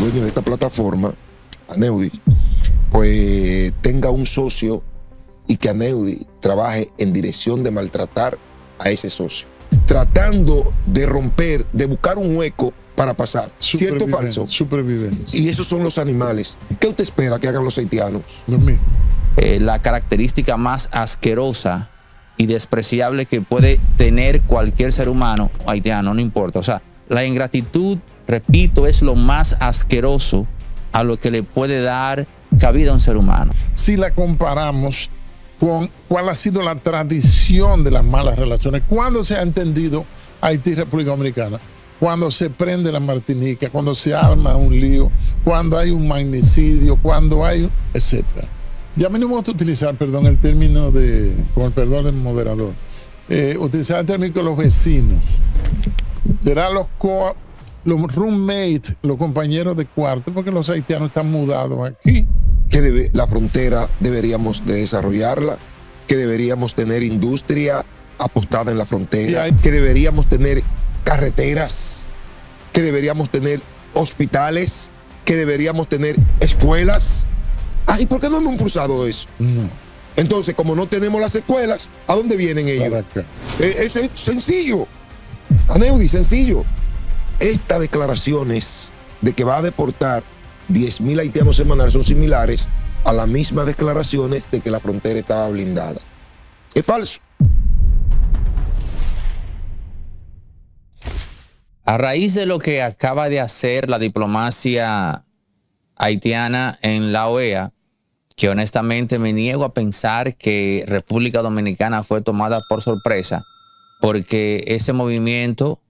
dueño de esta plataforma, Aneudi, pues tenga un socio y que Aneudi trabaje en dirección de maltratar a ese socio, tratando de romper, de buscar un hueco para pasar. ¿Cierto o falso? Supervivencia. Y esos son los animales. ¿Qué usted espera que hagan los haitianos? Eh, la característica más asquerosa y despreciable que puede tener cualquier ser humano haitiano, no importa. O sea, la ingratitud repito, es lo más asqueroso a lo que le puede dar cabida a un ser humano. Si la comparamos con cuál ha sido la tradición de las malas relaciones, cuando se ha entendido Haití República Dominicana, cuando se prende la Martinica, cuando se arma un lío, cuando hay un magnicidio, cuando hay, etcétera. Ya me no gusta utilizar, perdón, el término de, con el perdón del moderador, eh, utilizar el término de los vecinos. Será los co los roommates, los compañeros de cuarto, porque los haitianos están mudados aquí. Que la frontera deberíamos de desarrollarla, que deberíamos tener industria apostada en la frontera, que deberíamos tener carreteras, que deberíamos tener hospitales, que deberíamos tener escuelas. Ay, ¿por qué no hemos impulsado eso? No. Entonces, como no tenemos las escuelas, ¿a dónde vienen ellos? E, eso es sencillo. Aneudi, sencillo. Estas declaraciones de que va a deportar 10.000 haitianos semanales son similares a las mismas declaraciones de que la frontera estaba blindada. Es falso. A raíz de lo que acaba de hacer la diplomacia haitiana en la OEA, que honestamente me niego a pensar que República Dominicana fue tomada por sorpresa, porque ese movimiento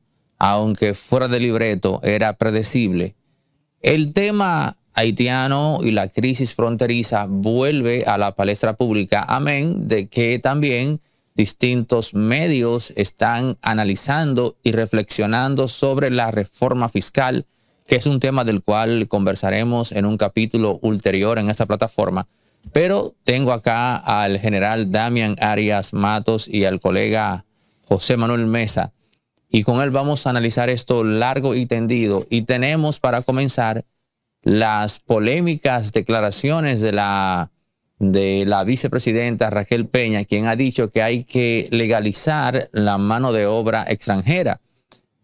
aunque fuera de libreto, era predecible. El tema haitiano y la crisis fronteriza vuelve a la palestra pública, amén de que también distintos medios están analizando y reflexionando sobre la reforma fiscal, que es un tema del cual conversaremos en un capítulo ulterior en esta plataforma. Pero tengo acá al general Damian Arias Matos y al colega José Manuel Mesa y con él vamos a analizar esto largo y tendido. Y tenemos para comenzar las polémicas declaraciones de la, de la vicepresidenta Raquel Peña, quien ha dicho que hay que legalizar la mano de obra extranjera,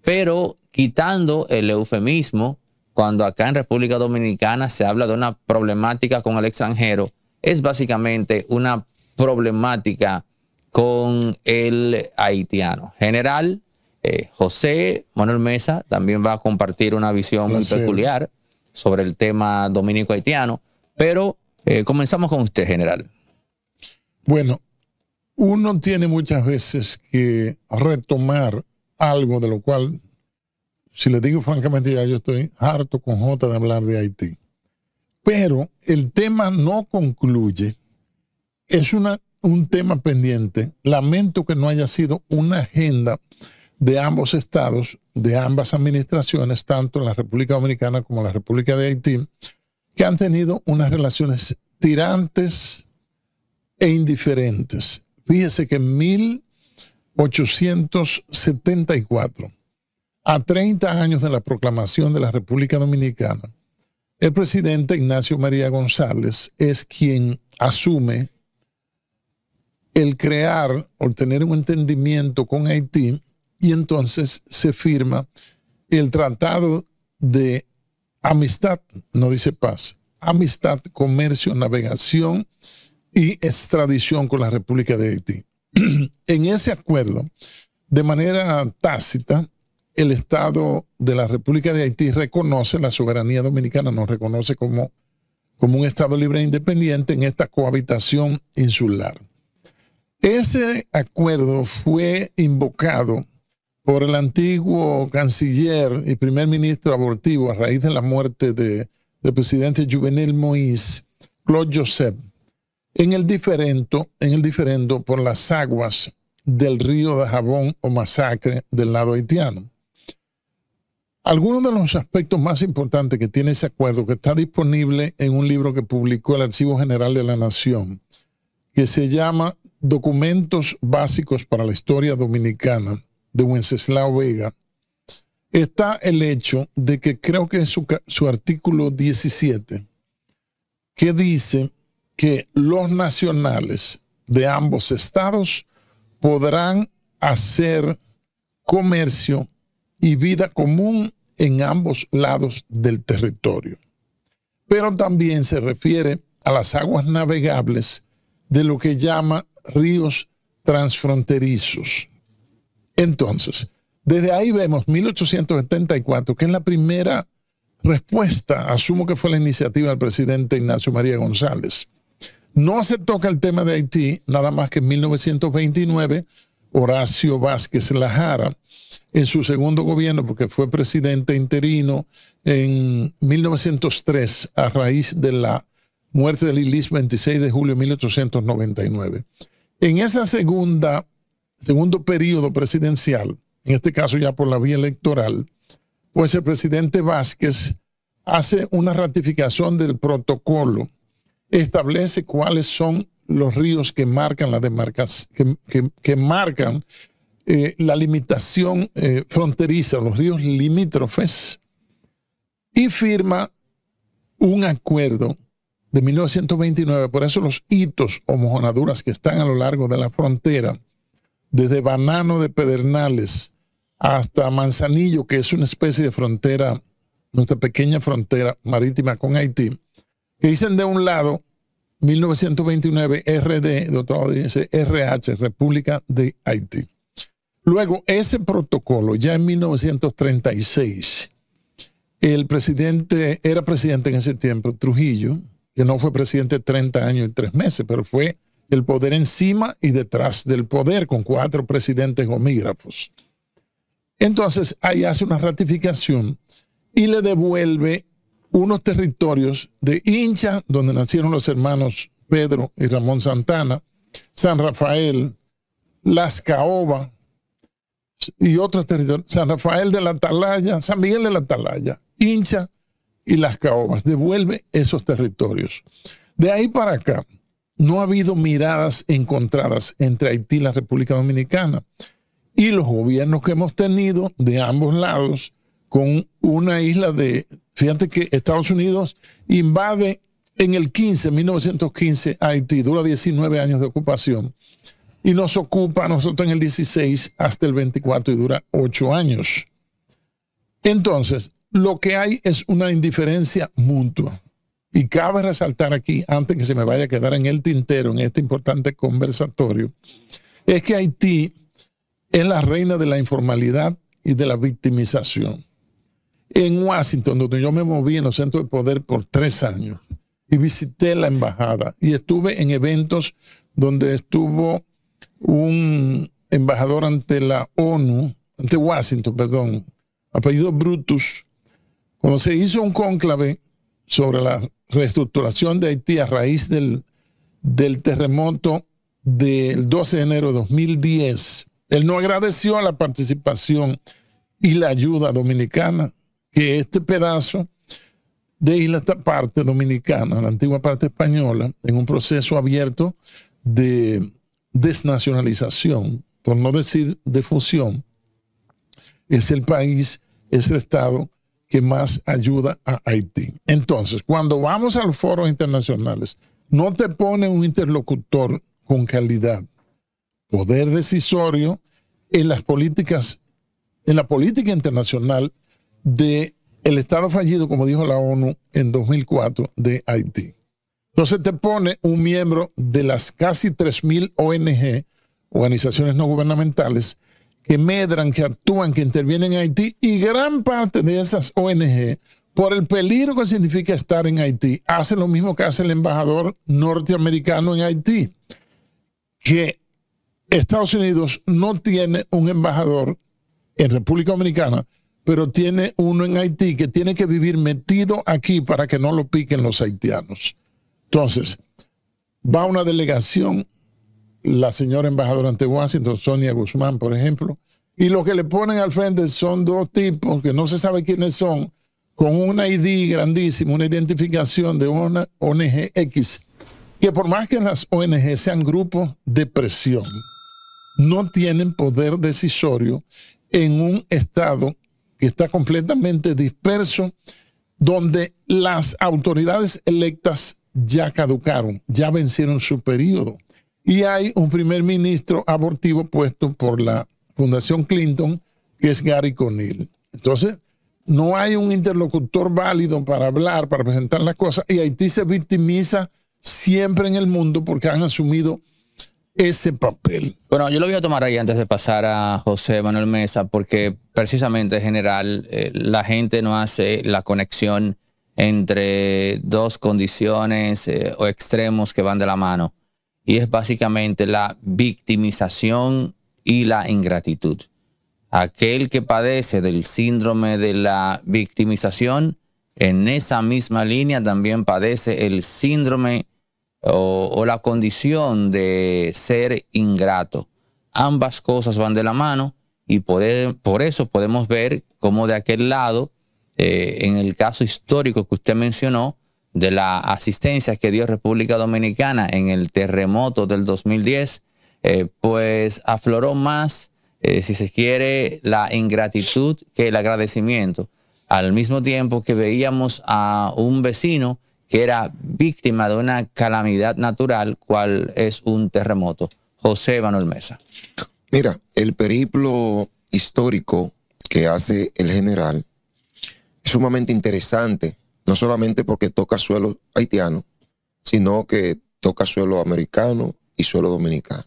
pero quitando el eufemismo, cuando acá en República Dominicana se habla de una problemática con el extranjero, es básicamente una problemática con el haitiano. General, eh, José Manuel Mesa también va a compartir una visión muy peculiar sobre el tema dominico-haitiano, pero eh, comenzamos con usted, general. Bueno, uno tiene muchas veces que retomar algo de lo cual, si le digo francamente, ya yo estoy harto con J de hablar de Haití. Pero el tema no concluye. Es una, un tema pendiente. Lamento que no haya sido una agenda de ambos estados, de ambas administraciones, tanto en la República Dominicana como la República de Haití, que han tenido unas relaciones tirantes e indiferentes. Fíjese que en 1874, a 30 años de la proclamación de la República Dominicana, el presidente Ignacio María González es quien asume el crear o tener un entendimiento con Haití y entonces se firma el tratado de amistad, no dice paz, amistad, comercio, navegación y extradición con la República de Haití. en ese acuerdo, de manera tácita, el Estado de la República de Haití reconoce la soberanía dominicana, nos reconoce como, como un Estado libre e independiente en esta cohabitación insular. Ese acuerdo fue invocado por el antiguo canciller y primer ministro abortivo a raíz de la muerte del presidente Juvenil Moïse, Claude Joseph, en el, diferendo, en el diferendo por las aguas del río de Jabón o masacre del lado haitiano. Algunos de los aspectos más importantes que tiene ese acuerdo, que está disponible en un libro que publicó el Archivo General de la Nación, que se llama Documentos Básicos para la Historia Dominicana, de Wenceslao Vega, está el hecho de que creo que en su, artículo 17, que dice que los nacionales de ambos estados podrán hacer comercio y vida común en ambos lados del territorio. Pero también se refiere a las aguas navegables de lo que llama ríos transfronterizos. Entonces, desde ahí vemos 1874, que es la primera respuesta, asumo que fue la iniciativa del presidente Ignacio María González. No se toca el tema de Haití, nada más que en 1929, Horacio Vázquez Lajara, en su segundo gobierno, porque fue presidente interino en 1903, a raíz de la muerte de Lilis 26 de julio de 1899. En esa segunda segundo periodo presidencial, en este caso ya por la vía electoral, pues el presidente Vázquez hace una ratificación del protocolo, establece cuáles son los ríos que marcan la demarcas, que, marcan eh, la limitación eh, fronteriza, los ríos limítrofes, y firma un acuerdo de 1929, por eso los hitos o mojonaduras que están a lo largo de la frontera desde Banano de Pedernales hasta Manzanillo, que es una especie de frontera, nuestra pequeña frontera marítima con Haití, que dicen de un lado 1929 RD, de otro lado dice RH, República de Haití. Luego, ese protocolo, ya en 1936, el presidente, era presidente en ese tiempo, Trujillo, que no fue presidente 30 años y 3 meses, pero fue el poder encima y detrás del poder con cuatro presidentes homígrafos. Entonces ahí hace una ratificación y le devuelve unos territorios de Hincha, donde nacieron los hermanos Pedro y Ramón Santana, San Rafael, Las Caobas y otros territorios, San Rafael de la Atalaya, San Miguel de la Atalaya, Hincha y Las Caobas. Devuelve esos territorios. De ahí para acá, no ha habido miradas encontradas entre Haití y la República Dominicana. Y los gobiernos que hemos tenido de ambos lados, con una isla de, fíjate que Estados Unidos invade en el 15, 1915, Haití, dura 19 años de ocupación, y nos ocupa a nosotros en el 16 hasta el 24 y dura 8 años. Entonces, lo que hay es una indiferencia mutua. Y cabe resaltar aquí, antes que se me vaya a quedar en el tintero, en este importante conversatorio, es que Haití es la reina de la informalidad y de la victimización. En Washington, donde yo me moví en los centros de poder por tres años, y visité la embajada, y estuve en eventos donde estuvo un embajador ante la ONU, ante Washington, perdón, apellido Brutus, cuando se hizo un cónclave sobre la reestructuración de Haití a raíz del, terremoto del 12 de enero de 2010. Él no agradeció la participación y la ayuda dominicana, que este pedazo de isla, esta parte dominicana, la antigua parte española, en un proceso abierto de desnacionalización, por no decir de fusión, es el país, es el Estado que más ayuda a Haití. Entonces, cuando vamos a los foros internacionales, no te pone un interlocutor con calidad, poder decisorio en las políticas, en la política internacional de el Estado fallido, como dijo la ONU en 2004, de Haití. Entonces te pone un miembro de las casi 3.000 ONG, organizaciones no gubernamentales, que medran, que actúan, que intervienen en Haití y gran parte de esas ONG, por el peligro que significa estar en Haití, hace lo mismo que hace el embajador norteamericano en Haití, que Estados Unidos no tiene un embajador en República Dominicana, pero tiene uno en Haití que tiene que vivir metido aquí para que no lo piquen los haitianos. Entonces, va una delegación la señora embajadora ante Washington, Sonia Guzmán, por ejemplo, y lo que le ponen al frente son dos tipos que no se sabe quiénes son, con una ID grandísima, una identificación de una ONG X, que por más que las ONG sean grupos de presión, no tienen poder decisorio en un Estado que está completamente disperso, donde las autoridades electas ya caducaron, ya vencieron su periodo y hay un primer ministro abortivo puesto por la Fundación Clinton, que es Gary Conil. Entonces, no hay un interlocutor válido para hablar, para presentar las cosas, y Haití se victimiza siempre en el mundo porque han asumido ese papel. Bueno, yo lo voy a tomar ahí antes de pasar a José Manuel Mesa, porque precisamente en general eh, la gente no hace la conexión entre dos condiciones eh, o extremos que van de la mano y es básicamente la victimización y la ingratitud. Aquel que padece del síndrome de la victimización, en esa misma línea también padece el síndrome o, la condición de ser ingrato. Ambas cosas van de la mano y por, eso podemos ver cómo de aquel lado, eh, en el caso histórico que usted mencionó, de la asistencia que dio República Dominicana en el terremoto del 2010, eh, pues afloró más, eh, si se quiere, la ingratitud que el agradecimiento. Al mismo tiempo que veíamos a un vecino que era víctima de una calamidad natural, cual es un terremoto. José Manuel Mesa. Mira, el periplo histórico que hace el general es sumamente interesante no solamente porque toca suelo haitiano, sino que toca suelo americano y suelo dominicano.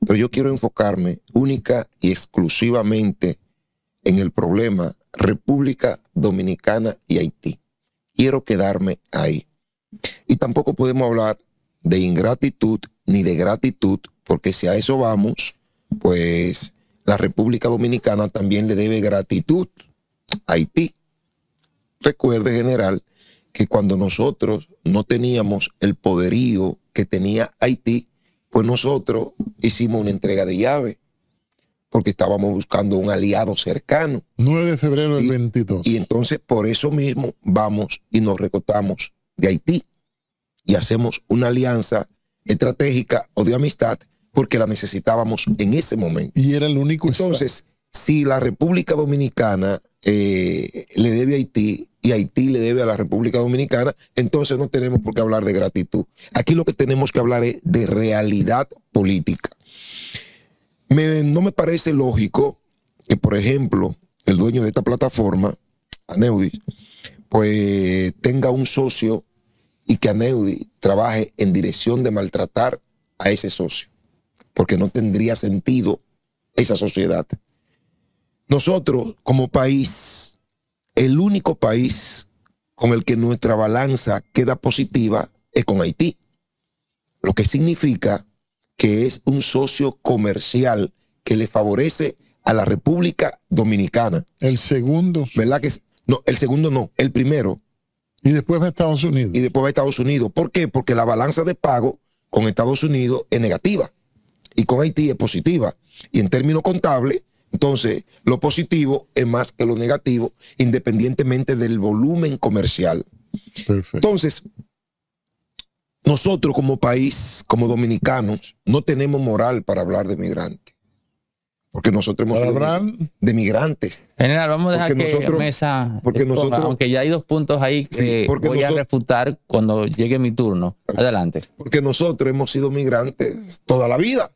Pero yo quiero enfocarme única y exclusivamente en el problema República Dominicana y Haití. Quiero quedarme ahí. Y tampoco podemos hablar de ingratitud ni de gratitud, porque si a eso vamos, pues la República Dominicana también le debe gratitud a Haití Recuerde, general, que cuando nosotros no teníamos el poderío que tenía Haití, pues nosotros hicimos una entrega de llave, porque estábamos buscando un aliado cercano. 9 de febrero del 22. Y entonces por eso mismo vamos y nos recortamos de Haití y hacemos una alianza estratégica o de amistad porque la necesitábamos en ese momento. Y era el único. Entonces, si la República Dominicana eh, le debe a Haití y Haití le debe a la República Dominicana, entonces no tenemos por qué hablar de gratitud. Aquí lo que tenemos que hablar es de realidad política. no me parece lógico que, por ejemplo, el dueño de esta plataforma, Aneudis, pues tenga un socio y que Aneudis trabaje en dirección de maltratar a ese socio, porque no tendría sentido esa sociedad. Nosotros como país, el único país con el que nuestra balanza queda positiva es con Haití, lo que significa que es un socio comercial que le favorece a la República Dominicana. El segundo. ¿Verdad que es? No, el segundo no, el primero. Y después va a Estados Unidos. Y después va a Estados Unidos. ¿Por qué? Porque la balanza de pago con Estados Unidos es negativa y con Haití es positiva. Y en términos contables, entonces, lo positivo es más que lo negativo, independientemente del volumen comercial. Entonces, nosotros como país, como dominicanos, no tenemos moral para hablar de migrantes. Porque nosotros hemos hablado de migrantes. General, vamos a dejar que nosotros, mesa aunque ya hay dos puntos ahí que voy a refutar cuando llegue mi turno. Adelante. Porque nosotros hemos sido migrantes toda la vida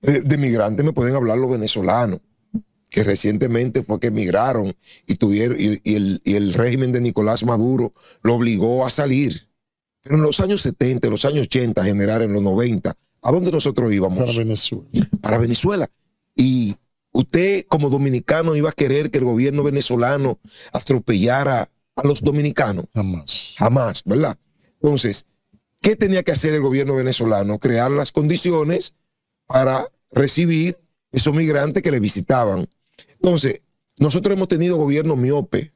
de, migrantes me pueden hablar los venezolanos, que recientemente fue que emigraron y tuvieron, y, el, y el régimen de Nicolás Maduro lo obligó a salir. Pero en los años 70, los años 80, generar en los 90, ¿a dónde nosotros íbamos? Para Venezuela. Para Venezuela. Y usted, como dominicano, iba a querer que el gobierno venezolano atropellara a los dominicanos. Jamás. Jamás, ¿verdad? Entonces, ¿qué tenía que hacer el gobierno venezolano? Crear las condiciones para recibir esos migrantes que le visitaban. Entonces, nosotros hemos tenido gobierno miope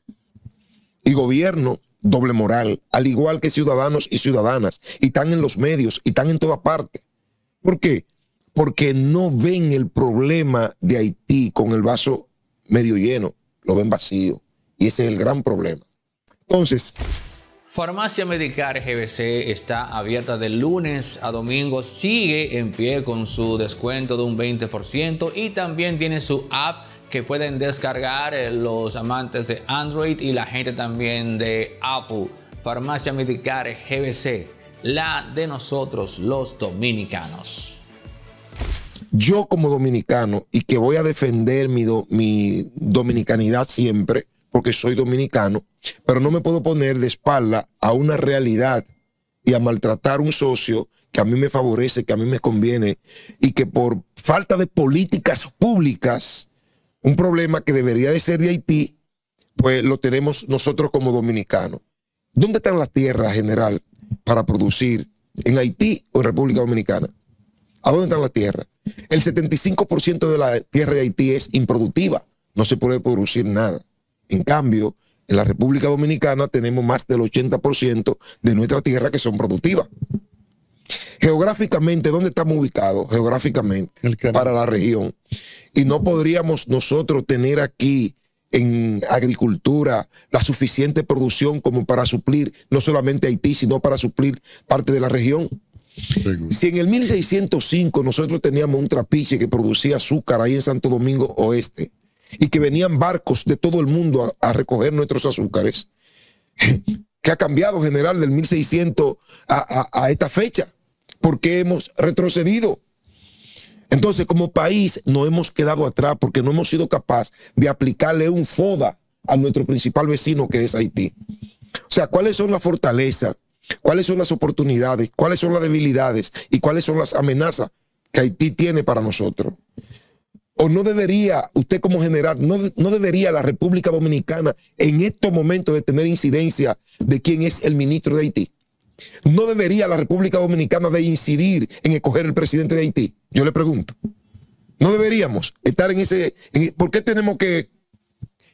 y gobierno doble moral, al igual que ciudadanos y ciudadanas, y están en los medios, y están en toda parte. ¿Por qué? Porque no ven el problema de Haití con el vaso medio lleno, lo ven vacío, y ese es el gran problema. Entonces, Farmacia Medicar GBC está abierta de lunes a domingo, sigue en pie con su descuento de un 20% y también tiene su app que pueden descargar eh, los amantes de Android y la gente también de Apple. Farmacia Medicar GBC, la de nosotros los dominicanos. Yo como dominicano y que voy a defender mi, mi dominicanidad siempre, porque soy dominicano, pero no me puedo poner de espalda a una realidad y a maltratar un socio que a mí me favorece, que a mí me conviene y que por falta de políticas públicas, un problema que debería de ser de Haití, pues lo tenemos nosotros como dominicanos. ¿Dónde están las tierras, general, para producir en Haití o en República Dominicana? ¿A dónde están las tierras? El 75% de la tierra de Haití es improductiva, no se puede producir nada. En cambio, en la República Dominicana tenemos más del 80% de nuestra tierra que son productivas. Geográficamente, ¿dónde estamos ubicados? Geográficamente, para la región. Y no podríamos nosotros tener aquí en agricultura la suficiente producción como para suplir no solamente Haití, sino para suplir parte de la región. Si en el 1605 nosotros teníamos un trapiche que producía azúcar ahí en Santo Domingo Oeste, y que venían barcos de todo el mundo a, recoger nuestros azúcares, ¿Qué ha cambiado general del 1600 a, esta fecha, ¿Por qué hemos retrocedido. Entonces, como país, no hemos quedado atrás porque no hemos sido capaz de aplicarle un FODA a nuestro principal vecino que es Haití. O sea, ¿cuáles son las fortalezas? ¿Cuáles son las oportunidades? ¿Cuáles son las debilidades? ¿Y cuáles son las amenazas que Haití tiene para nosotros? o no debería usted como general, no, debería la República Dominicana en estos momentos de tener incidencia de quién es el ministro de Haití. No debería la República Dominicana de incidir en escoger el presidente de Haití. Yo le pregunto. No deberíamos estar en ese... ¿Por qué tenemos que,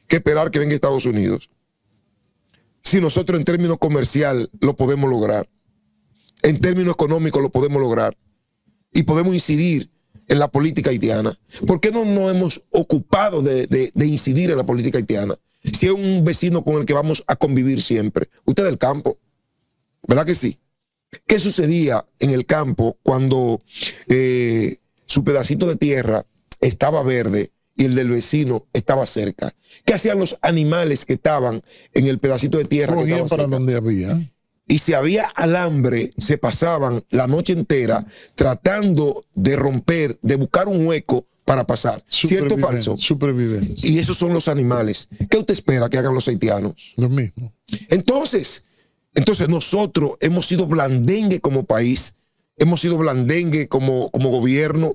que esperar que venga Estados Unidos? Si nosotros en términos comercial lo podemos lograr, en términos económicos lo podemos lograr y podemos incidir en la política haitiana? ¿Por qué no nos hemos ocupado de, incidir en la política haitiana? Si es un vecino con el que vamos a convivir siempre. Usted del campo, ¿verdad que sí? ¿Qué sucedía en el campo cuando eh, su pedacito de tierra estaba verde y el del vecino estaba cerca? ¿Qué hacían los animales que estaban en el pedacito de tierra? Que para donde había y si había alambre, se pasaban la noche entera tratando de romper, de buscar un hueco para pasar. ¿Cierto o falso? Y esos son los animales. ¿Qué usted espera que hagan los haitianos? Lo mismo. Entonces, entonces nosotros hemos sido blandengue como país, hemos sido blandengue como, como gobierno,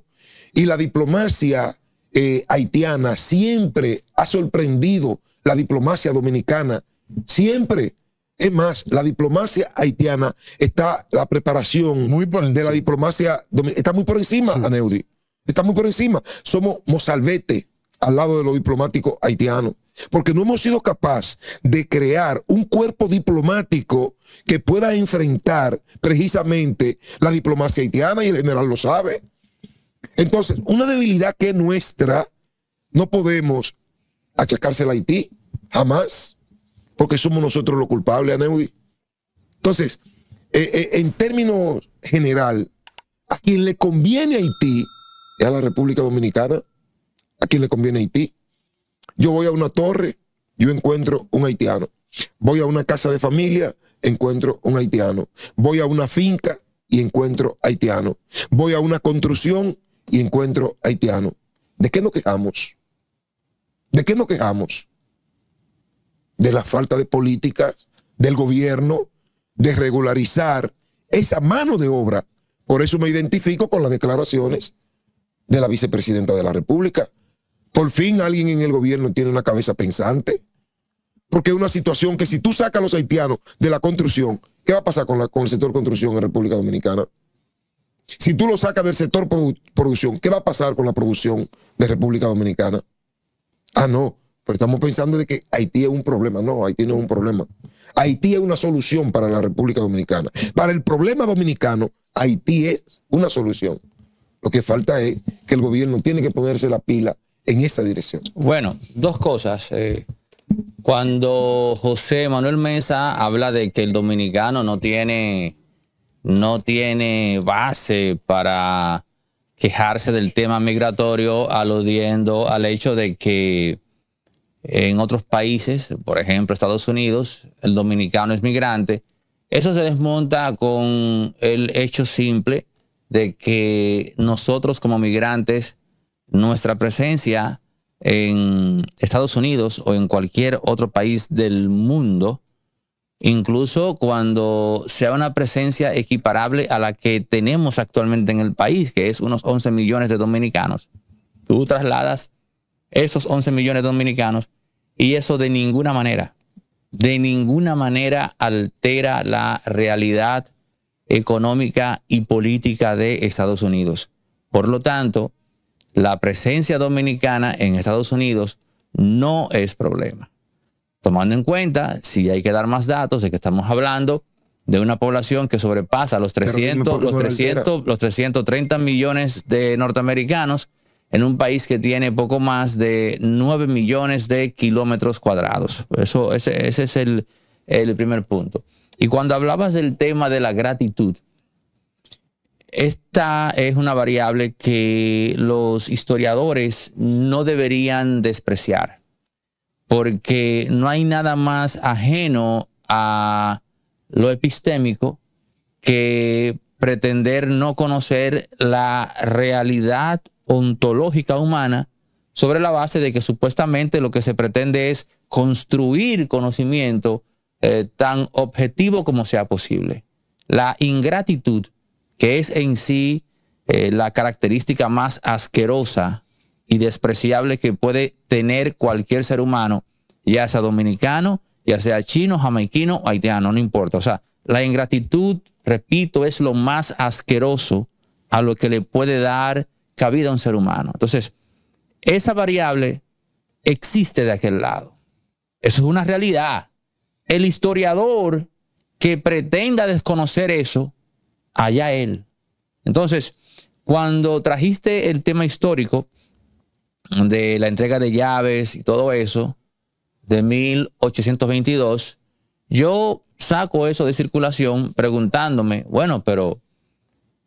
y la diplomacia eh, haitiana siempre ha sorprendido la diplomacia dominicana. Siempre es más, la diplomacia haitiana está, la preparación muy de la diplomacia está muy por encima, la Aneudi. Está muy por encima. Somos mozalbete al lado de los diplomáticos haitianos. Porque no hemos sido capaz de crear un cuerpo diplomático que pueda enfrentar precisamente la diplomacia haitiana y el general lo sabe. Entonces, una debilidad que es nuestra, no podemos achacársela a Haití, jamás porque somos nosotros los culpables, Aneudi. Entonces, eh, eh, en términos general, a quien le conviene Haití es a la República Dominicana, a quien le conviene a Haití. Yo voy a una torre, yo encuentro un haitiano. Voy a una casa de familia, encuentro un haitiano. Voy a una finca y encuentro haitiano. Voy a una construcción y encuentro haitiano. ¿De qué nos quejamos? ¿De qué nos quejamos? de la falta de políticas, del gobierno, de regularizar esa mano de obra. Por eso me identifico con las declaraciones de la vicepresidenta de la República. Por fin alguien en el gobierno tiene una cabeza pensante. Porque es una situación que si tú sacas a los haitianos de la construcción, ¿qué va a pasar con, la, con el sector construcción en República Dominicana? Si tú lo sacas del sector producción, ¿qué va a pasar con la producción de República Dominicana? Ah, no. Pero estamos pensando de que Haití es un problema. No, Haití no es un problema. Haití es una solución para la República Dominicana. Para el problema dominicano, Haití es una solución. Lo que falta es que el gobierno tiene que ponerse la pila en esa dirección. Bueno, dos cosas. Eh, cuando José Manuel Mesa habla de que el dominicano no tiene, no tiene base para quejarse del tema migratorio, aludiendo al hecho de que en otros países, por ejemplo Estados Unidos, el dominicano es migrante. Eso se desmonta con el hecho simple de que nosotros como migrantes, nuestra presencia en Estados Unidos o en cualquier otro país del mundo, incluso cuando sea una presencia equiparable a la que tenemos actualmente en el país, que es unos 11 millones de dominicanos, tú trasladas esos 11 millones de dominicanos y eso de ninguna manera, de ninguna manera altera la realidad económica y política de Estados Unidos. Por lo tanto, la presencia dominicana en Estados Unidos no es problema. Tomando en cuenta, si hay que dar más datos, de que estamos hablando de una población que sobrepasa los 300, los 300, los 330 millones de norteamericanos, en un país que tiene poco más de 9 millones de kilómetros cuadrados. Eso, ese, es el, el primer punto. Y cuando hablabas del tema de la gratitud, esta es una variable que los historiadores no deberían despreciar, porque no hay nada más ajeno a lo epistémico que pretender no conocer la realidad ontológica humana sobre la base de que supuestamente lo que se pretende es construir conocimiento eh, tan objetivo como sea posible. La ingratitud, que es en sí eh, la característica más asquerosa y despreciable que puede tener cualquier ser humano, ya sea dominicano, ya sea chino, jamaiquino, haitiano, no importa. O sea, la ingratitud, repito, es lo más asqueroso a lo que le puede dar cabida a un ser humano. Entonces, esa variable existe de aquel lado. Eso es una realidad. El historiador que pretenda desconocer eso, allá él. Entonces, cuando trajiste el tema histórico de la entrega de llaves y todo eso, de 1822, yo saco eso de circulación preguntándome, bueno, pero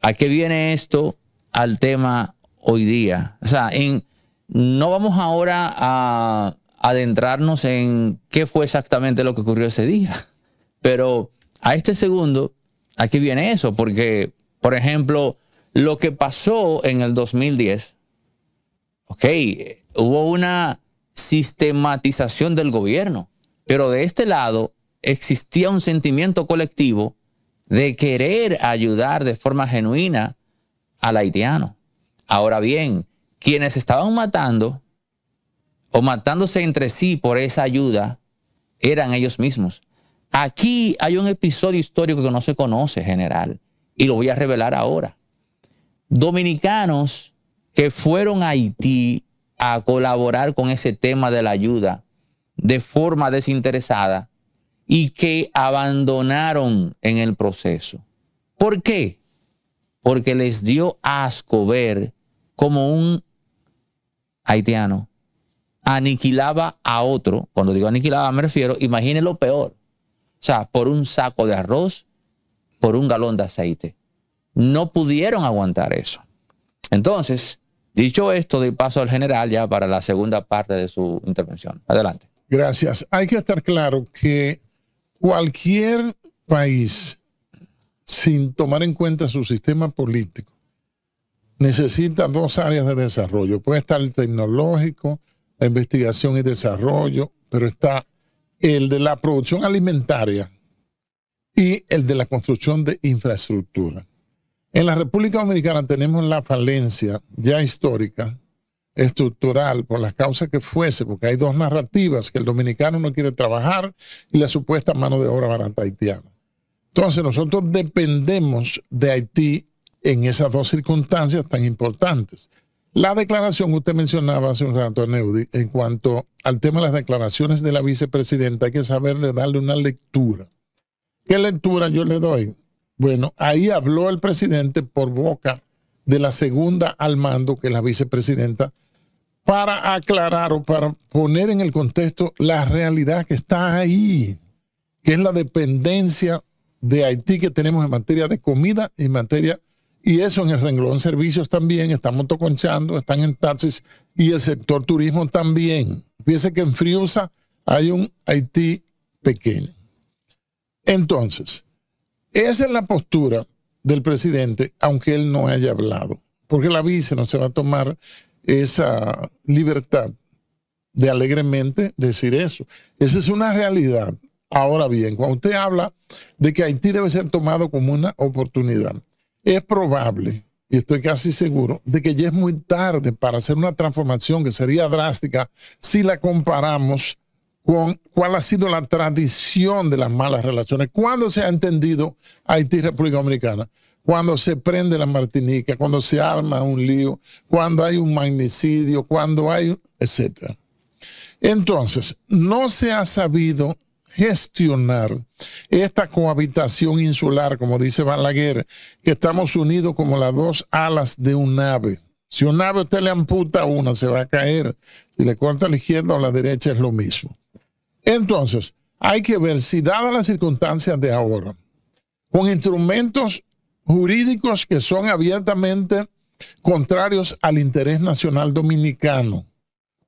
¿a qué viene esto al tema hoy día. O sea, en, no vamos ahora a adentrarnos en qué fue exactamente lo que ocurrió ese día, pero a este segundo, aquí viene eso, porque, por ejemplo, lo que pasó en el 2010, ok, hubo una sistematización del gobierno, pero de este lado existía un sentimiento colectivo de querer ayudar de forma genuina al haitiano. Ahora bien, quienes estaban matando o matándose entre sí por esa ayuda eran ellos mismos. Aquí hay un episodio histórico que no se conoce general y lo voy a revelar ahora. Dominicanos que fueron a Haití a colaborar con ese tema de la ayuda de forma desinteresada y que abandonaron en el proceso. ¿Por qué? Porque les dio asco ver como un haitiano aniquilaba a otro, cuando digo aniquilaba me refiero, imagine lo peor, o sea, por un saco de arroz, por un galón de aceite. No pudieron aguantar eso. Entonces, dicho esto, doy paso al general ya para la segunda parte de su intervención. Adelante. Gracias. Hay que estar claro que cualquier país, sin tomar en cuenta su sistema político, necesita dos áreas de desarrollo. Puede estar el tecnológico, la investigación y desarrollo, pero está el de la producción alimentaria y el de la construcción de infraestructura. En la República Dominicana tenemos la falencia ya histórica, estructural, por las causas que fuese, porque hay dos narrativas, que el dominicano no quiere trabajar y la supuesta mano de obra barata haitiana. Entonces nosotros dependemos de Haití en esas dos circunstancias tan importantes. La declaración que usted mencionaba hace un rato, Neudi, en cuanto al tema de las declaraciones de la vicepresidenta, hay que saberle darle una lectura. ¿Qué lectura yo le doy? Bueno, ahí habló el presidente por boca de la segunda al mando, que es la vicepresidenta, para aclarar o para poner en el contexto la realidad que está ahí, que es la dependencia de Haití que tenemos en materia de comida y en materia y eso en el renglón servicios también, están motoconchando, están en taxis y el sector turismo también. Fíjese que en Friosa hay un Haití pequeño. Entonces, esa es la postura del presidente, aunque él no haya hablado, porque la vice no se va a tomar esa libertad de alegremente decir eso. Esa es una realidad. Ahora bien, cuando usted habla de que Haití debe ser tomado como una oportunidad, es probable, y estoy casi seguro, de que ya es muy tarde para hacer una transformación que sería drástica si la comparamos con cuál ha sido la tradición de las malas relaciones. ¿Cuándo se ha entendido Haití República Dominicana? Cuando se prende la Martinica, cuando se arma un lío, cuando hay un magnicidio, cuando hay, etcétera. Entonces, no se ha sabido gestionar esta cohabitación insular, como dice Balaguer, que estamos unidos como las dos alas de un ave. Si un ave usted le amputa una, se va a caer. Si le corta a la izquierda o a la derecha, es lo mismo. Entonces, hay que ver si, dadas las circunstancias de ahora, con instrumentos jurídicos que son abiertamente contrarios al interés nacional dominicano,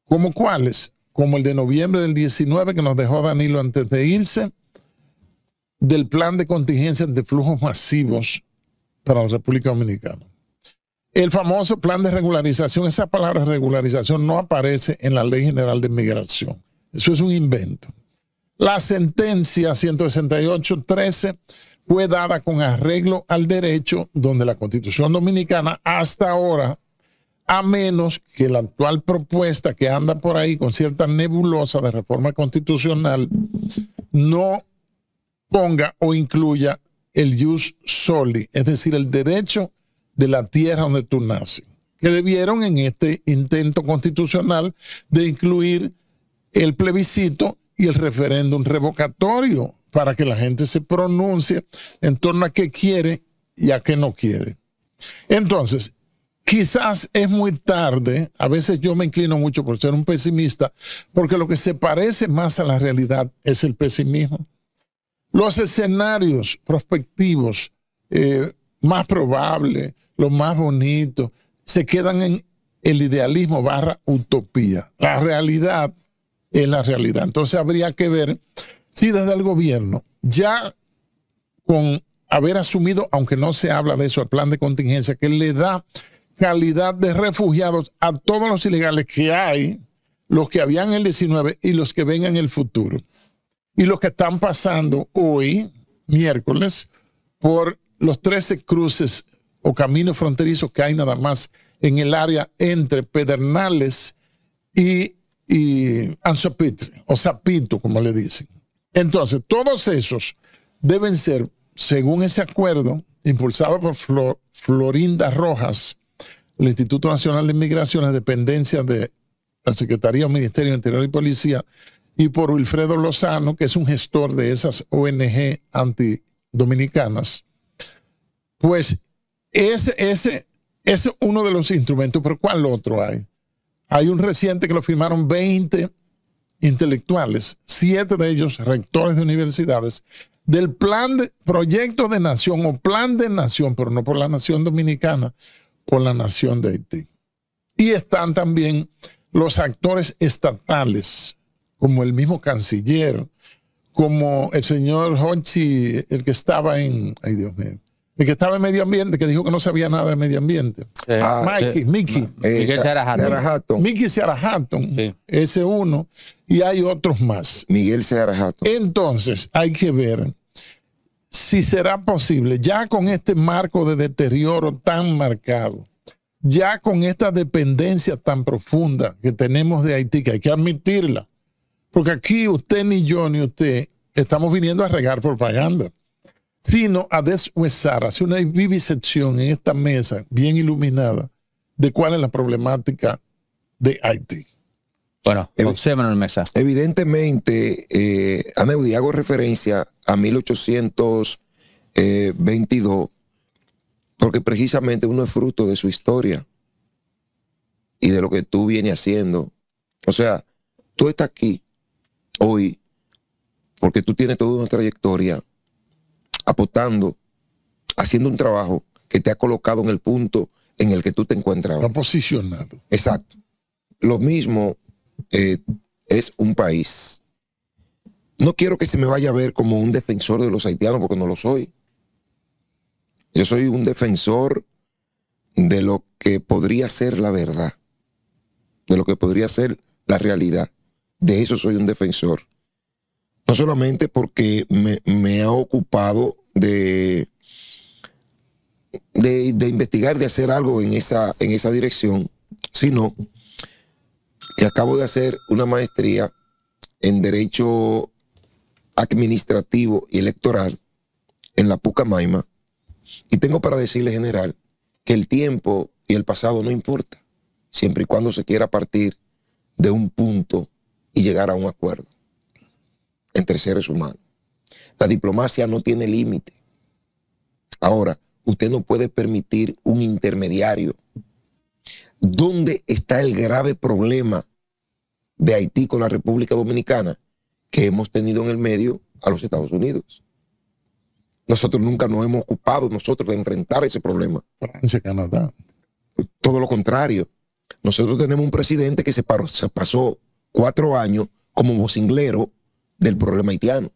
como cuáles, como el de noviembre del 19 que nos dejó Danilo antes de irse, del plan de contingencia de flujos masivos para la República Dominicana. El famoso plan de regularización, esa palabra regularización no aparece en la Ley General de Migración. Eso es un invento. La sentencia 168.13 fue dada con arreglo al derecho donde la Constitución Dominicana hasta ahora a menos que la actual propuesta que anda por ahí con cierta nebulosa de reforma constitucional no ponga o incluya el jus soli, es decir, el derecho de la tierra donde tú naces, que debieron en este intento constitucional de incluir el plebiscito y el referéndum revocatorio para que la gente se pronuncie en torno a qué quiere y a qué no quiere. Entonces, quizás es muy tarde, a veces yo me inclino mucho por ser un pesimista, porque lo que se parece más a la realidad es el pesimismo. Los escenarios prospectivos eh, más probables, los más bonitos, se quedan en el idealismo barra utopía. La realidad es la realidad. Entonces habría que ver si desde el gobierno, ya con haber asumido, aunque no se habla de eso, el plan de contingencia que le da calidad de refugiados a todos los ilegales que hay, los que habían el 19 y los que vengan en el futuro. Y los que están pasando hoy, miércoles, por los 13 cruces o caminos fronterizos que hay nada más en el área entre Pedernales y, y Anzopitre, o Zapito, como le dicen. Entonces, todos esos deben ser, según ese acuerdo impulsado por Florinda Rojas, el Instituto Nacional de Inmigración dependencia de la Secretaría o Ministerio de Interior y Policía, y por Wilfredo Lozano, que es un gestor de esas ONG antidominicanas. Pues ese, ese es uno de los instrumentos, pero ¿cuál otro hay? Hay un reciente que lo firmaron 20 intelectuales, siete de ellos rectores de universidades, del plan de Proyecto de nación o plan de nación, pero no por la nación dominicana, con la nación de Haití. Y están también los actores estatales, como el mismo canciller, como el señor Hochi, el que estaba en, ay Dios mío, el que estaba en medio ambiente, que dijo que no sabía nada de medio ambiente. Ah, Mikey, Mickey. Sarah Hatton. Mickey Hatton, ese uno, y hay otros más. Miguel Sarah Hatton. Entonces, hay que ver si será posible, ya con este marco de deterioro tan marcado, ya con esta dependencia tan profunda que tenemos de Haití, que hay que admitirla, porque aquí usted ni yo ni usted estamos viniendo a regar propaganda, sino a deshuesar, hacer una vivisección en esta mesa bien iluminada de cuál es la problemática de Haití. Bueno, en el Mesa. Evidentemente, eh, hago referencia a 1822, eh, porque precisamente uno es fruto de su historia y de lo que tú vienes haciendo. O sea, tú estás aquí hoy porque tú tienes toda una trayectoria apostando, haciendo un trabajo que te ha colocado en el punto en el que tú te encuentras. Está posicionado. Exacto. Lo mismo eh, es un país. No quiero que se me vaya a ver como un defensor de los haitianos, porque no lo soy. Yo soy un defensor de lo que podría ser la verdad, de lo que podría ser la realidad. De eso soy un defensor. No solamente porque me, ha ocupado de, de, investigar, de hacer algo en esa, en esa dirección, sino que acabo de hacer una maestría en Derecho Administrativo y Electoral en la Pucamaima. Y tengo para decirle, general, que el tiempo y el pasado no importa, siempre y cuando se quiera partir de un punto y llegar a un acuerdo entre seres humanos. La diplomacia no tiene límite. Ahora, usted no puede permitir un intermediario. ¿Dónde está el grave problema de Haití con la República Dominicana que hemos tenido en el medio a los Estados Unidos. Nosotros nunca nos hemos ocupado nosotros de enfrentar ese problema. Francia, Canadá. Todo lo contrario. Nosotros tenemos un presidente que se, se pasó cuatro años como vocinglero del problema haitiano,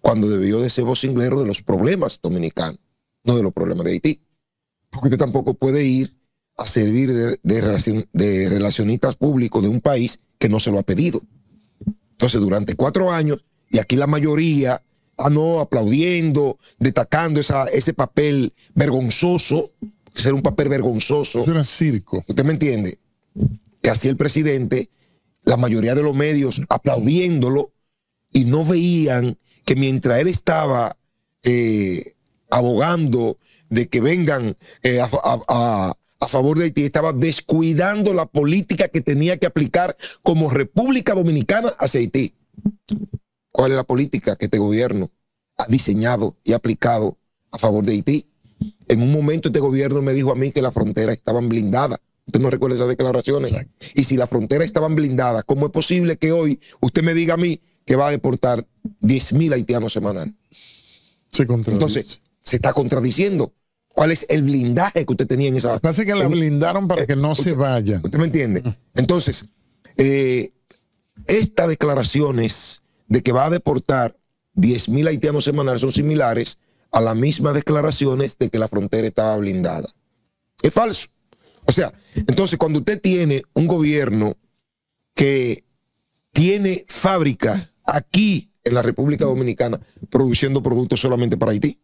cuando debió de ser vocinglero de los problemas dominicanos, no de los problemas de Haití. Porque usted tampoco puede ir a servir de, de, relacionistas públicos de un país que no se lo ha pedido. Entonces, durante cuatro años, y aquí la mayoría ah, no, aplaudiendo, destacando esa, ese papel vergonzoso, ser un papel vergonzoso. era circo. ¿Usted me entiende? Que hacía el presidente, la mayoría de los medios aplaudiéndolo y no veían que mientras él estaba eh, abogando de que vengan eh, a, a favor de Haití estaba descuidando la política que tenía que aplicar como República Dominicana hacia Haití. ¿Cuál es la política que este gobierno ha diseñado y aplicado a favor de Haití? En un momento este gobierno me dijo a mí que las fronteras estaban blindadas. Usted no recuerda esas declaraciones. Y si las fronteras estaban blindadas, ¿cómo es posible que hoy usted me diga a mí que va a deportar 10.000 haitianos semanal? Entonces, se está contradiciendo cuál es el blindaje que usted tenía en esa. Parece que la blindaron para eh, que no se vaya. ¿Usted me entiende? Mm. Entonces, eh, estas declaraciones de que va a deportar 10.000 haitianos semanales son similares a las mismas declaraciones de que la frontera estaba blindada. Es falso. O sea, entonces cuando usted tiene un gobierno que tiene fábricas aquí en la República Dominicana produciendo productos solamente para Haití,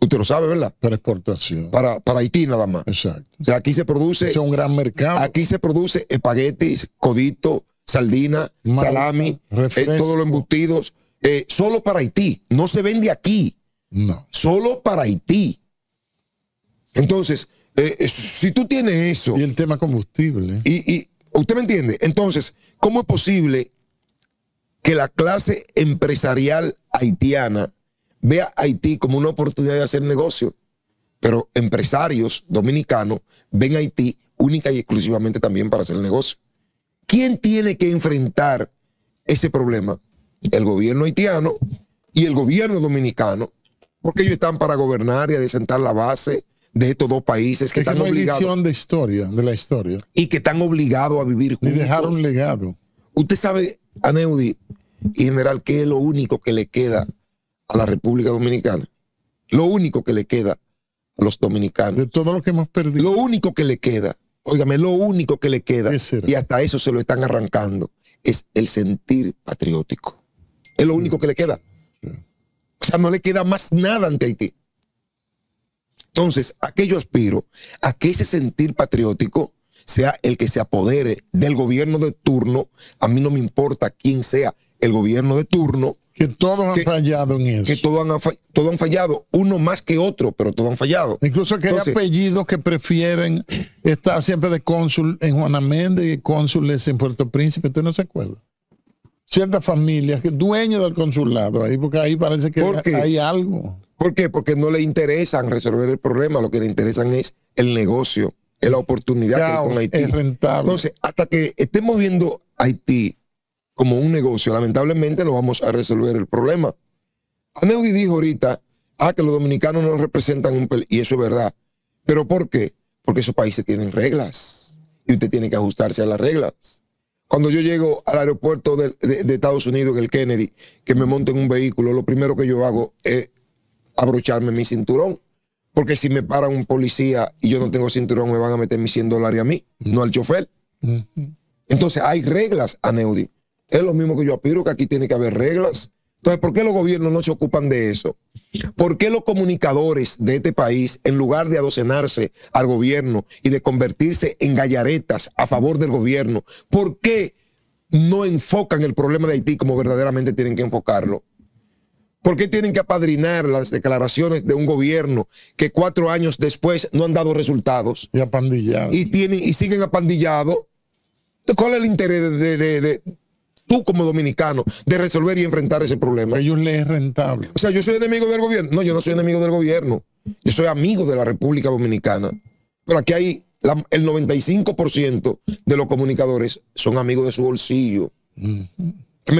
Usted lo sabe, ¿verdad? Para exportación. Para, para Haití nada más. Exacto. O sea, aquí se produce. Es un gran mercado. Aquí se produce espaguetis, codito, sardina, salami, eh, todos los embutidos. Eh, solo para Haití. No se vende aquí. No. Solo para Haití. Entonces, eh, si tú tienes eso. Y el tema combustible. Y, y, ¿Usted me entiende? Entonces, ¿cómo es posible que la clase empresarial haitiana ve a Haití como una oportunidad de hacer negocio, pero empresarios dominicanos ven a Haití única y exclusivamente también para hacer negocio. ¿Quién tiene que enfrentar ese problema? El gobierno haitiano y el gobierno dominicano, porque ellos están para gobernar y adecentar la base de estos dos países que están obligados. de historia, de la historia. Y que están obligados a vivir juntos. Y dejar un legado. Usted sabe, Aneudi y general, que es lo único que le queda a la República Dominicana. Lo único que le queda a los dominicanos. De todo lo que hemos perdido. Lo único que le queda, óigame, lo único que le queda, y hasta eso se lo están arrancando, es el sentir patriótico. Es lo único que le queda. O sea, no le queda más nada ante Haití. Entonces, ¿a qué yo aspiro? A que ese sentir patriótico sea el que se apodere del gobierno de turno. A mí no me importa quién sea el gobierno de turno, que todos han fallado en eso. Que todos han, todos han fallado, uno más que otro, pero todos han fallado. Incluso que hay apellidos que prefieren estar siempre de cónsul en Juana Méndez y cónsules en Puerto Príncipe, usted no se acuerda. Ciertas familias, que dueños del consulado ahí, porque ahí parece que hay algo. ¿Por qué? Porque no le interesan resolver el problema, lo que le interesan es el negocio, es la oportunidad que hay con Haití. Es rentable. Entonces, hasta que estemos viendo Haití como un negocio. Lamentablemente no vamos a resolver el problema. Aneudi dijo ahorita, ah, que los dominicanos no representan un peligro. y eso es verdad. ¿Pero por qué? Porque esos países tienen reglas y usted tiene que ajustarse a las reglas. Cuando yo llego al aeropuerto de, Estados Unidos, en el Kennedy, que me monto en un vehículo, lo primero que yo hago es abrocharme mi cinturón. Porque si me para un policía y yo no tengo cinturón, me van a meter mis 100 dólares a mí, no al chofer. Entonces hay reglas, Aneudi. Es lo mismo que yo aspiro, que aquí tiene que haber reglas. Entonces, ¿por qué los gobiernos no se ocupan de eso? ¿Por qué los comunicadores de este país, en lugar de adocenarse al gobierno y de convertirse en gallaretas a favor del gobierno, por qué no enfocan el problema de Haití como verdaderamente tienen que enfocarlo? ¿Por qué tienen que apadrinar las declaraciones de un gobierno que cuatro años después no han dado resultados? Y apandillado. Y, siguen apandillados. ¿Cuál es el interés de tú como dominicano de resolver y enfrentar ese problema. A ellos les es rentable. O sea, yo soy enemigo del gobierno. No, yo no soy enemigo del gobierno. Yo soy amigo de la República Dominicana. Pero aquí hay el 95% de los comunicadores son amigos de su bolsillo. ¿Me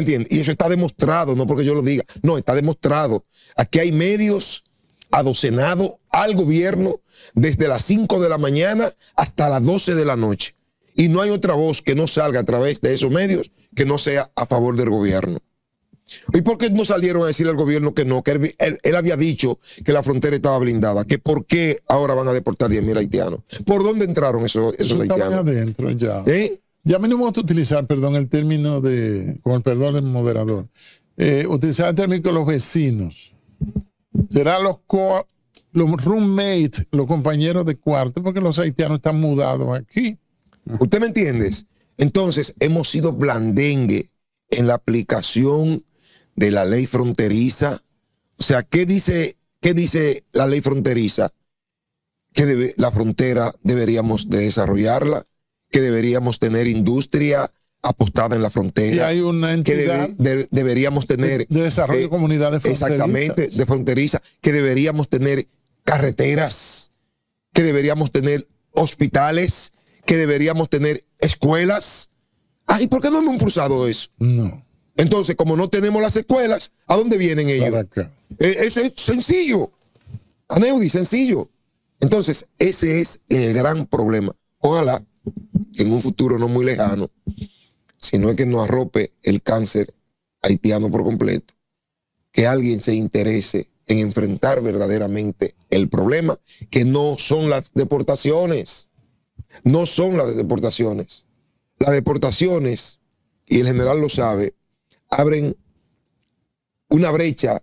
entiendes? Y eso está demostrado, no porque yo lo diga. No, está demostrado. Aquí hay medios adocenados al gobierno desde las 5 de la mañana hasta las 12 de la noche. Y no hay otra voz que no salga a través de esos medios que no sea a favor del gobierno. ¿Y por qué no salieron a decir al gobierno que no? él, había dicho que la frontera estaba blindada. ¿Que ¿Por qué ahora van a deportar 10.000 haitianos? ¿Por dónde entraron esos, haitianos? ya. Ya me no vamos a utilizar, perdón, el término de, con el perdón del moderador, eh, utilizar el término de los vecinos. Serán los, co los roommates, los compañeros de cuarto, porque los haitianos están mudados aquí. ¿Usted me entiende? Entonces, hemos sido blandengue en la aplicación de la ley fronteriza. O sea, ¿qué dice, dice la ley fronteriza? Que la frontera deberíamos de desarrollarla, que deberíamos tener industria apostada en la frontera. Y hay una entidad deberíamos tener... De, desarrollo de eh, comunidades fronterizas. Exactamente, de fronteriza, que deberíamos tener carreteras, que deberíamos tener hospitales, que deberíamos tener escuelas. Ah, ¿y por qué no hemos impulsado eso? No. Entonces, como no tenemos las escuelas, ¿a dónde vienen ellos? Para acá. Eh, eso es sencillo. Aneudi, sencillo. Entonces, ese es el gran problema. Ojalá en un futuro no muy lejano, si no es que nos arrope el cáncer haitiano por completo, que alguien se interese en enfrentar verdaderamente el problema, que no son las deportaciones no son las deportaciones. Las deportaciones, y el general lo sabe, abren una brecha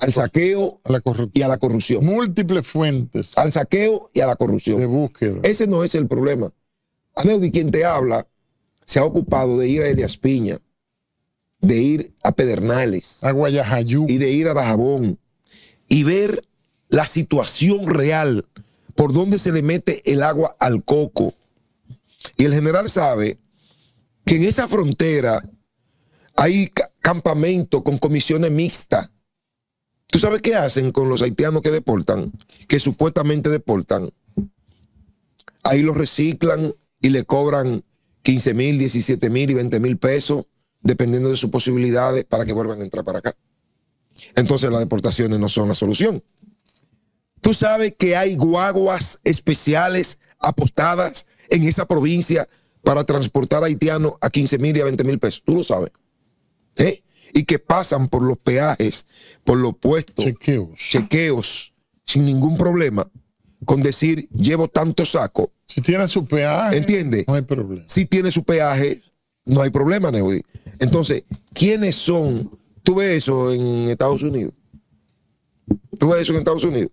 al saqueo a la y a la corrupción. Múltiples fuentes. Al saqueo y a la corrupción. De búsqueda. Ese no es el problema. Aneudi, quien te habla, se ha ocupado de ir a Elias Piña, de ir a Pedernales, a Guayajayú y de ir a Dajabón y ver la situación real por dónde se le mete el agua al coco. Y el general sabe que en esa frontera hay campamento con comisiones mixtas. ¿Tú sabes qué hacen con los haitianos que deportan? Que supuestamente deportan. Ahí los reciclan y le cobran 15 mil, 17 mil y 20 mil pesos, dependiendo de sus posibilidades, para que vuelvan a entrar para acá. Entonces las deportaciones no son la solución. Tú sabes que hay guaguas especiales apostadas en esa provincia para transportar haitianos a 15 mil y a 20 mil pesos. Tú lo sabes. ¿Eh? Y que pasan por los peajes, por los puestos. Chequeos. Chequeos, sin ningún problema. Con decir, llevo tanto saco. Si tiene su peaje, ¿entiende? no hay problema. Si tiene su peaje, no hay problema, Neudi. Entonces, ¿quiénes son? Tú ves eso en Estados Unidos. Tú ves eso en Estados Unidos.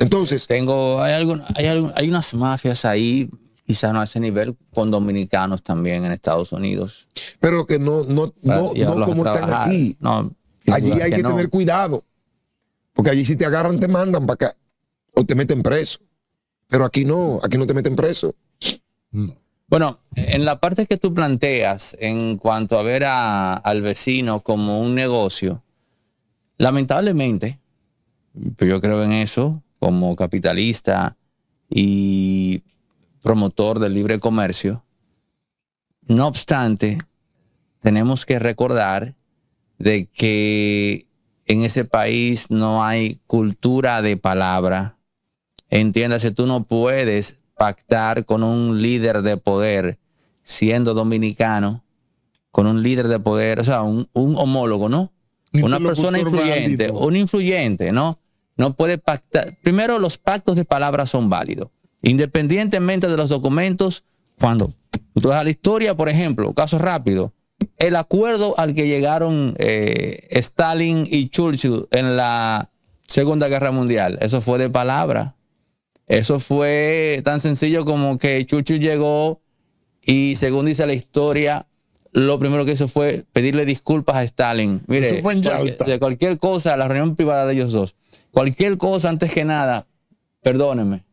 Entonces. Tengo, hay, algo hay, hay unas mafias ahí, quizás no a ese nivel, con dominicanos también en Estados Unidos. Pero que no, no, no, como están aquí. allí hay que, tener cuidado. Porque allí si te agarran, te mandan para acá. O te meten preso. Pero aquí no, aquí no te meten preso. Bueno, en la parte que tú planteas en cuanto a ver a, al vecino como un negocio, lamentablemente, pues yo creo en eso, como capitalista y promotor del libre comercio. No obstante, tenemos que recordar de que en ese país no hay cultura de palabra. Entiéndase, tú no puedes pactar con un líder de poder siendo dominicano, con un líder de poder, o sea, un, homólogo, ¿no? Una persona influyente, un influyente, ¿no? no puede pactar. Primero, los pactos de palabras son válidos, independientemente de los documentos. Cuando tú a la historia, por ejemplo, caso rápido, el acuerdo al que llegaron eh, Stalin y Churchill en la Segunda Guerra Mundial, eso fue de palabra. Eso fue tan sencillo como que Churchill llegó y según dice la historia, lo primero que hizo fue pedirle disculpas a Stalin. Mire, de cualquier cosa, la reunión privada de ellos dos. Cualquier cosa, antes que nada, perdónenme.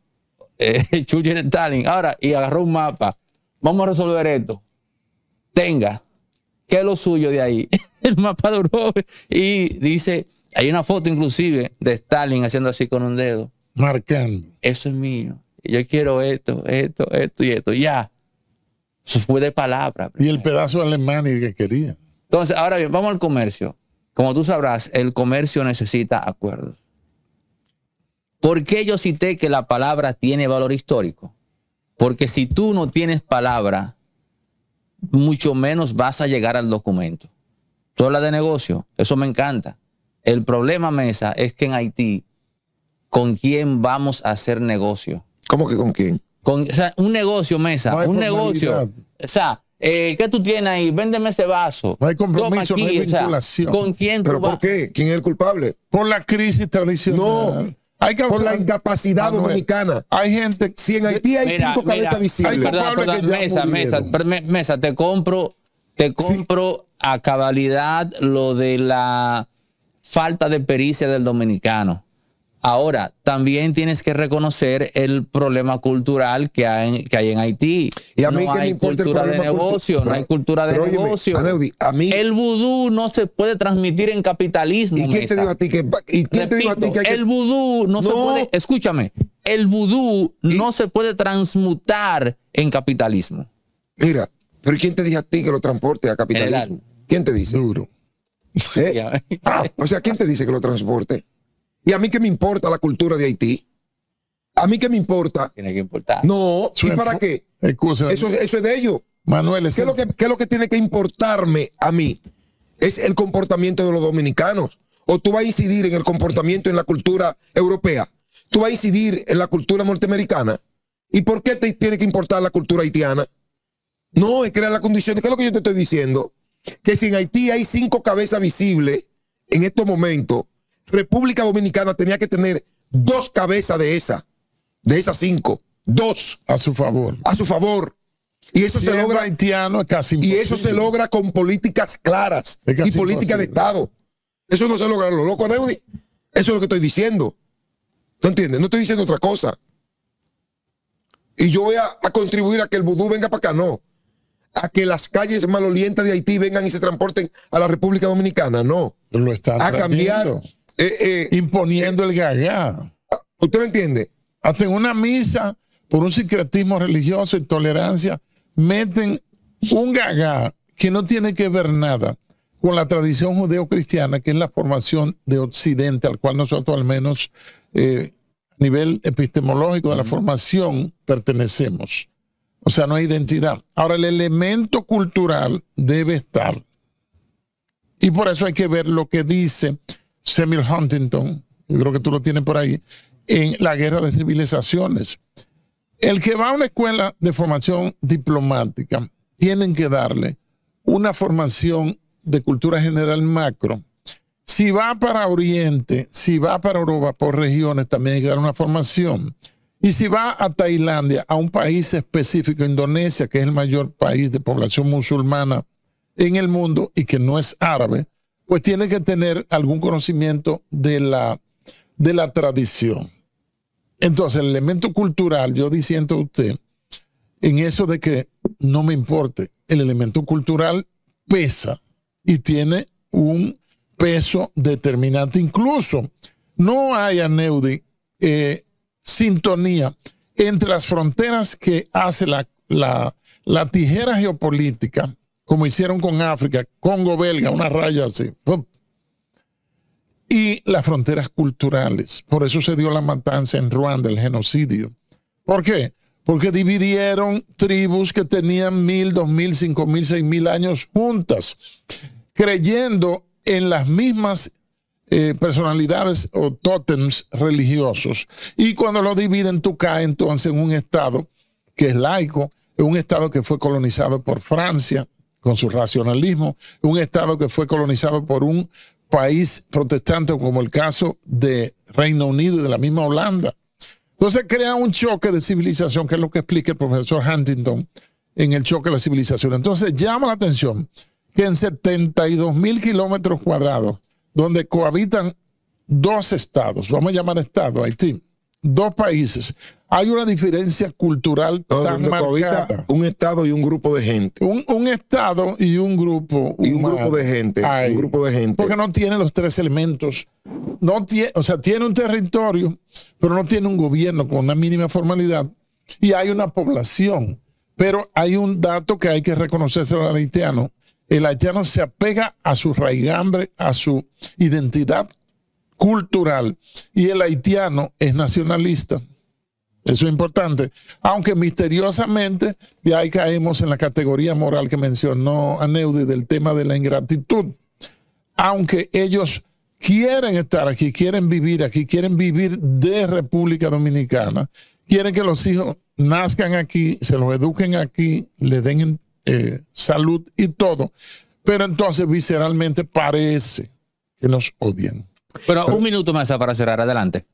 Eh, Stalin, ahora, y agarró un mapa. Vamos a resolver esto. Tenga, ¿Qué es lo suyo de ahí? El mapa de Europa. Y dice, hay una foto inclusive de Stalin haciendo así con un dedo. Marcando. Eso es mío. Yo quiero esto, esto, esto y esto. Ya. Eso fue de palabra. Y el pedazo alemán Alemania que quería. Entonces, ahora bien, vamos al comercio. Como tú sabrás, el comercio necesita acuerdos. ¿Por qué yo cité que la palabra tiene valor histórico? Porque si tú no tienes palabra, mucho menos vas a llegar al documento. Tú hablas de negocio, eso me encanta. El problema, Mesa, es que en Haití, ¿con quién vamos a hacer negocio? ¿Cómo que con quién? Con, un negocio, Mesa, un negocio. O sea, eh, ¿qué tú tienes ahí? Véndeme ese vaso. No hay compromiso, vinculación. ¿Con quién ¿Pero vas? por qué? ¿Quién es el culpable? Por la crisis tradicional. No. Hay que por la incapacidad dominicana. Hay gente. Si en Haití hay cinco cabezas visibles. mesa, mesa, mesa, te compro, te compro a cabalidad lo de la falta de pericia del dominicano. Ahora, también tienes que reconocer el problema cultural que hay, en Haití. Y no hay cultura de negocio, no hay cultura de negocio. el vudú no se puede transmitir en capitalismo. ¿Y quién te dijo a ti que, El vudú no, se puede, escúchame, el vudú no se puede transmutar en capitalismo. Mira, pero ¿quién te dijo a ti que lo transporte a capitalismo? ¿Quién te dice? Duro. ¿Eh? Ah, o sea, ¿quién te dice que lo transporte? ¿Y a mí qué me importa la cultura de Haití? ¿A mí qué me importa? Tiene que importar. No, ¿y para qué? Eso, eso, es de ellos. Manuel, ¿Qué, es lo que, ¿qué es lo que tiene que importarme a mí? Es el comportamiento de los dominicanos. O tú vas a incidir en el comportamiento en la cultura europea. Tú vas a incidir en la cultura norteamericana. ¿Y por qué te tiene que importar la cultura haitiana? No, es crear las condiciones. ¿Qué es lo que yo te estoy diciendo? Que si en Haití hay cinco cabezas visibles en estos momentos, República Dominicana tenía que tener dos cabezas de esa, de esas cinco, dos a su favor. A su favor. Y eso se logra haitiano casi Y eso se logra con políticas claras y políticas de Estado. Eso no se logra lo loco, Neudi. Eso es lo que estoy diciendo. ¿Tú entiendes? No estoy diciendo otra cosa. Y yo voy a, contribuir a que el vudú venga para acá, no. A que las calles malolientas de Haití vengan y se transporten a la República Dominicana, no. Lo a cambiar eh, eh, imponiendo el gaga. ¿Usted me entiende? Hasta en una misa, por un secretismo religioso, y intolerancia, meten un gaga que no tiene que ver nada con la tradición judeocristiana, que es la formación de Occidente, al cual nosotros al menos eh, a nivel epistemológico de la formación pertenecemos. O sea, no hay identidad. Ahora, el elemento cultural debe estar. Y por eso hay que ver lo que dice Samuel Huntington, yo creo que tú lo tienes por ahí, en la guerra de civilizaciones. El que va a una escuela de formación diplomática, tienen que darle una formación de cultura general macro. Si va para Oriente, si va para Europa, por regiones, también hay que dar una formación. Y si va a Tailandia, a un país específico, Indonesia, que es el mayor país de población musulmana en el mundo y que no es árabe, pues tiene que tener algún conocimiento de la, de la tradición. Entonces, el elemento cultural, yo diciendo a usted, en eso de que no me importe, el elemento cultural pesa y tiene un peso determinante. Incluso no hay, Aneudi, eh, sintonía entre las fronteras que hace la, la tijera geopolítica como hicieron con África, Congo belga, una raya así. Y las fronteras culturales. Por eso se dio la matanza en Ruanda, el genocidio. ¿Por qué? Porque dividieron tribus que tenían mil, dos mil, cinco mil, seis mil años juntas, creyendo en las mismas eh, personalidades o tótems religiosos. Y cuando lo dividen, tú caes entonces en un estado que es laico, en un estado que fue colonizado por Francia, con su racionalismo, un Estado que fue colonizado por un país protestante, como el caso de Reino Unido y de la misma Holanda. Entonces crea un choque de civilización, que es lo que explica el profesor Huntington en el choque de la civilización. Entonces llama la atención que en 72 mil kilómetros cuadrados, donde cohabitan dos estados, vamos a llamar estado, Haití, dos países hay una diferencia cultural tan marcada. Un estado y un grupo de gente. Un, estado y un grupo. Y un grupo de gente. un grupo de gente. Porque no tiene los tres elementos. No tiene, o sea, tiene un territorio, pero no tiene un gobierno con una mínima formalidad. Y hay una población. Pero hay un dato que hay que reconocerse al haitiano. El haitiano se apega a su raigambre, a su identidad cultural y el haitiano es nacionalista. Eso es importante. Aunque misteriosamente y ahí caemos en la categoría moral que mencionó Aneudi del tema de la ingratitud. Aunque ellos quieren estar aquí, quieren vivir aquí, quieren vivir de República Dominicana, quieren que los hijos nazcan aquí, se los eduquen aquí, le den eh, salud y todo. Pero entonces visceralmente parece que nos odian. Pero, un minuto más ah, para cerrar, adelante.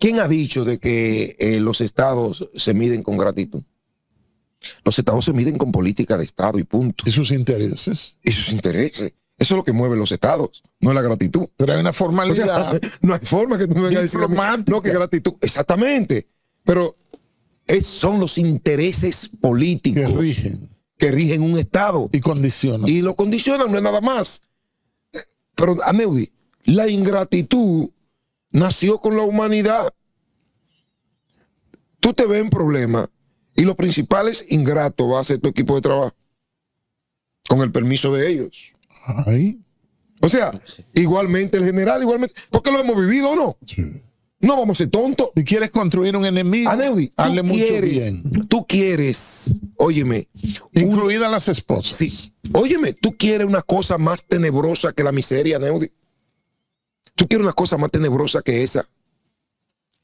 ¿Quién ha dicho de que eh, los estados se miden con gratitud? Los estados se miden con política de estado y punto. ¿Y sus intereses? Y sus intereses. Eso es lo que mueve los estados, no es la gratitud. Pero hay una formalidad. no hay forma que tú me decir. no, que gratitud. Exactamente. Pero son los intereses políticos que rigen. que rigen un estado. Y condicionan. Y lo condicionan, no es nada más. Eh, pero, Aneudi, la ingratitud nació con la humanidad. Tú te ves en problema y lo principal es ingrato va a ser tu equipo de trabajo. Con el permiso de ellos. Ay. O sea, igualmente el general, igualmente. ¿por qué lo hemos vivido o no. No vamos a ser tontos. Si quieres construir un enemigo, Aneudi, hazle mucho quieres, bien. Tú quieres, óyeme. a las esposas. Sí. Óyeme, tú quieres una cosa más tenebrosa que la miseria, Neudi. ¿Tú quieres una cosa más tenebrosa que esa?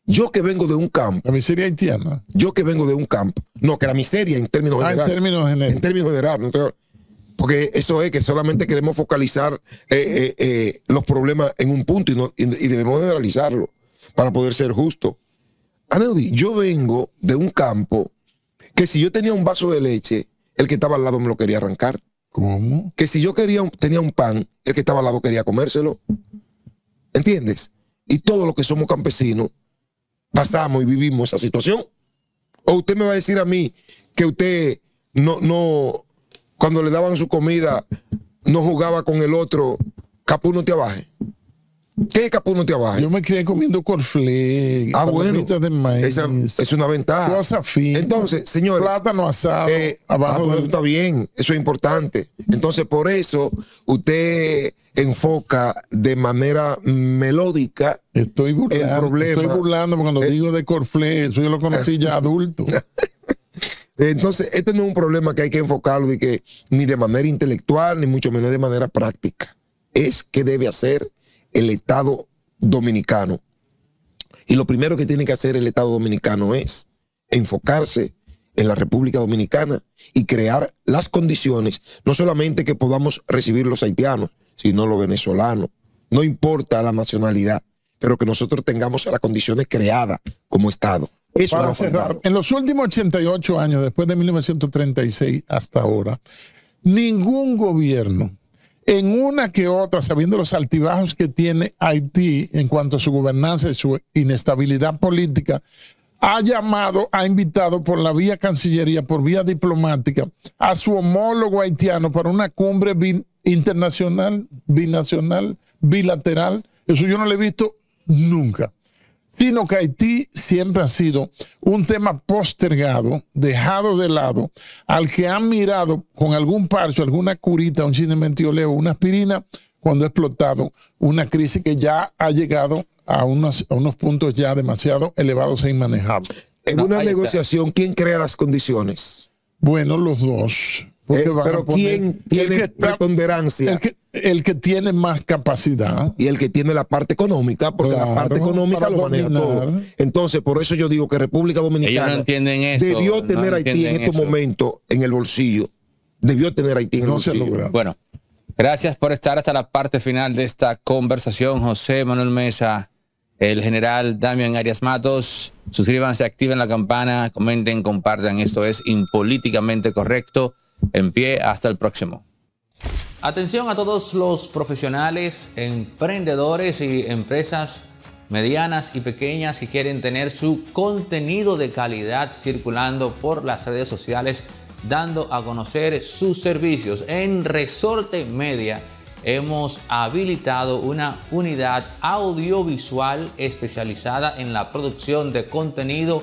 Yo que vengo de un campo. La miseria haitiana. Yo que vengo de un campo. No, que la miseria en términos ah, generales. En términos generales. En términos Porque eso es que solamente queremos focalizar eh, eh, eh, los problemas en un punto y, debemos generalizarlo para poder ser justos. Aneudi, yo vengo de un campo que si yo tenía un vaso de leche, el que estaba al lado me lo quería arrancar. ¿Cómo? Que si yo quería, tenía un pan, el que estaba al lado quería comérselo. ¿Entiendes? Y todos los que somos campesinos pasamos y vivimos esa situación. O usted me va a decir a mí que usted no, no, cuando le daban su comida, no jugaba con el otro, no te abaje. ¿Qué no te abajo? Yo me crié comiendo corflé, ah, bueno, es una ventaja. Entonces, señores. Plátano asado. Eh, ah, abajo Está bien, eso es importante. Entonces, por eso, usted enfoca de manera melódica estoy burlando, el problema. Estoy burlando porque cuando eh, digo de corflé, eso yo lo conocí ya adulto. Entonces, este no es un problema que hay que enfocarlo y que, ni de manera intelectual, ni mucho menos de manera práctica. Es que debe hacer el Estado dominicano. Y lo primero que tiene que hacer el Estado dominicano es enfocarse en la República Dominicana y crear las condiciones, no solamente que podamos recibir los haitianos, sino los venezolanos. No importa la nacionalidad, pero que nosotros tengamos las condiciones creadas como Estado. Eso Para cerrar, en los últimos 88 años, después de 1936 hasta ahora, ningún gobierno en una que otra, sabiendo los altibajos que tiene Haití en cuanto a su gobernanza y su inestabilidad política, ha llamado, ha invitado por la vía Cancillería, por vía diplomática, a su homólogo haitiano para una cumbre internacional, binacional, bilateral. Eso yo no lo he visto nunca sino que Haití siempre ha sido un tema postergado, dejado de lado, al que han mirado con algún parcho, alguna curita, un cine mentioleo, una aspirina, cuando ha explotado una crisis que ya ha llegado a unos, puntos ya demasiado elevados e inmanejables. En una negociación, ¿quién crea las condiciones? Bueno, los dos. Eh, pero ¿quién tiene el preponderancia? El que, tiene más capacidad. Y el que tiene la parte económica, porque la parte económica lo maneja todo. Entonces, por eso yo digo que República Dominicana debió tener Haití en este momento en el bolsillo. Debió tener Haití en el bolsillo. Bueno, gracias por estar hasta la parte final de esta conversación, José Manuel Mesa el general Damian Arias Matos. Suscríbanse, activen la campana, comenten, compartan. Esto es Impolíticamente Correcto en pie hasta el próximo. Atención a todos los profesionales, emprendedores y empresas medianas y pequeñas que quieren tener su contenido de calidad circulando por las redes sociales, dando a conocer sus servicios. En Resorte Media hemos habilitado una unidad audiovisual especializada en la producción de contenido